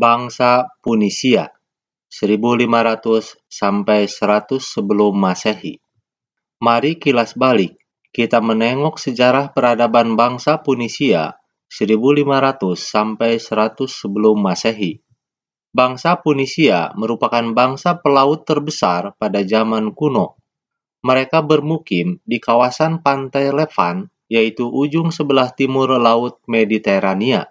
bangsa Punisia 1500 sampai 100 sebelum Masehi. Mari kilas balik, kita menengok sejarah peradaban bangsa Punisia 1500 sampai 100 sebelum Masehi. Bangsa Punisia merupakan bangsa pelaut terbesar pada zaman kuno. Mereka bermukim di kawasan pantai Levan, yaitu ujung sebelah timur Laut Mediterania.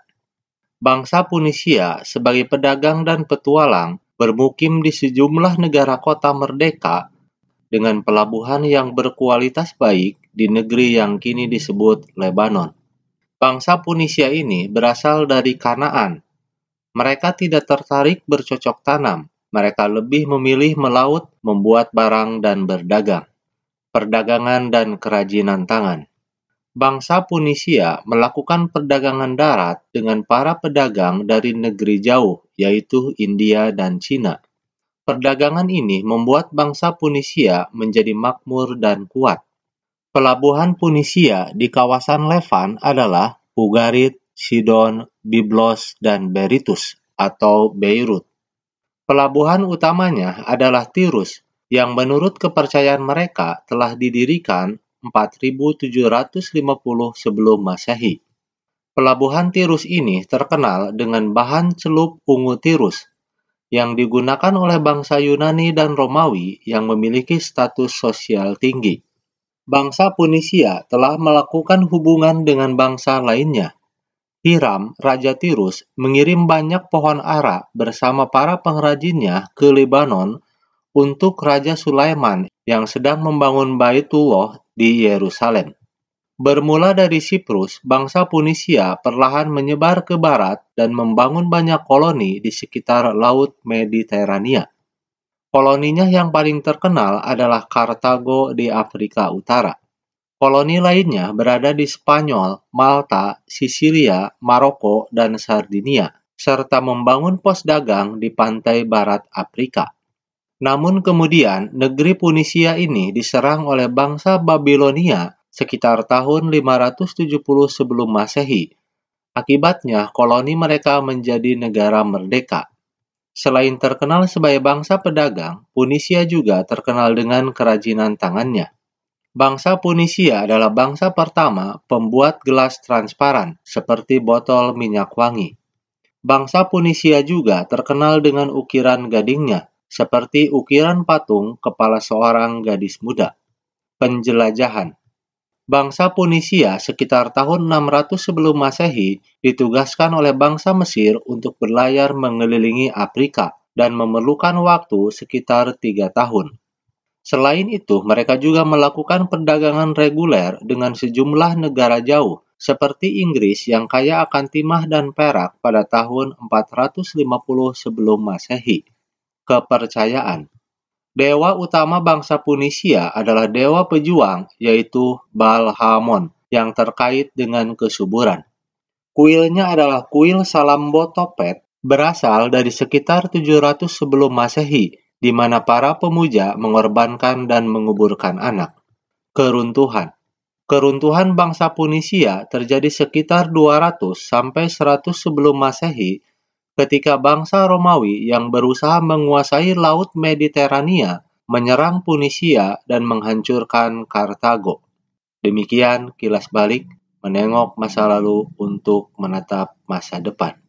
Bangsa Punisia sebagai pedagang dan petualang bermukim di sejumlah negara kota merdeka dengan pelabuhan yang berkualitas baik di negeri yang kini disebut Lebanon. Bangsa Punisia ini berasal dari Kanaan. Mereka tidak tertarik bercocok tanam, mereka lebih memilih melaut, membuat barang, dan berdagang. Perdagangan dan kerajinan tangan bangsa Punisia melakukan perdagangan darat dengan para pedagang dari negeri jauh, yaitu India dan Cina. Perdagangan ini membuat bangsa Punisia menjadi makmur dan kuat. Pelabuhan Punisia di kawasan Levant adalah Ugarit, Sidon, Biblos, dan Beritus atau Beirut. Pelabuhan utamanya adalah Tirus, yang menurut kepercayaan mereka telah didirikan 4750 sebelum Masehi. Pelabuhan Tirus ini terkenal dengan bahan celup ungu Tirus yang digunakan oleh bangsa Yunani dan Romawi yang memiliki status sosial tinggi. Bangsa Punisia telah melakukan hubungan dengan bangsa lainnya. Hiram, Raja Tirus, mengirim banyak pohon ara bersama para pengrajinnya ke Lebanon untuk Raja Sulaiman yang sedang membangun Baitullah di Yerusalem. Bermula dari Siprus, bangsa Punisia perlahan menyebar ke barat dan membangun banyak koloni di sekitar Laut Mediterania. Koloninya yang paling terkenal adalah Kartago di Afrika Utara. Koloni lainnya berada di Spanyol, Malta, Sisilia, Maroko, dan Sardinia, serta membangun pos dagang di pantai barat Afrika. Namun kemudian negeri Punisia ini diserang oleh bangsa Babilonia sekitar tahun 570 sebelum Masehi. Akibatnya koloni mereka menjadi negara merdeka. Selain terkenal sebagai bangsa pedagang, Punisia juga terkenal dengan kerajinan tangannya. Bangsa Punisia adalah bangsa pertama pembuat gelas transparan seperti botol minyak wangi. Bangsa Punisia juga terkenal dengan ukiran gadingnya, seperti ukiran patung kepala seorang gadis muda. Penjelajahan Bangsa Punisia sekitar tahun 600 sebelum Masehi ditugaskan oleh bangsa Mesir untuk berlayar mengelilingi Afrika dan memerlukan waktu sekitar tiga tahun. Selain itu, mereka juga melakukan perdagangan reguler dengan sejumlah negara jauh, seperti Inggris yang kaya akan timah dan perak pada tahun 450 sebelum Masehi kepercayaan. Dewa utama bangsa Punisia adalah dewa pejuang, yaitu Balhamon, yang terkait dengan kesuburan. Kuilnya adalah kuil Salambotopet, berasal dari sekitar 700 sebelum Masehi, di mana para pemuja mengorbankan dan menguburkan anak. Keruntuhan Keruntuhan bangsa Punisia terjadi sekitar 200 sampai 100 sebelum Masehi ketika bangsa Romawi yang berusaha menguasai Laut Mediterania menyerang Punisia dan menghancurkan Kartago. Demikian kilas balik menengok masa lalu untuk menatap masa depan.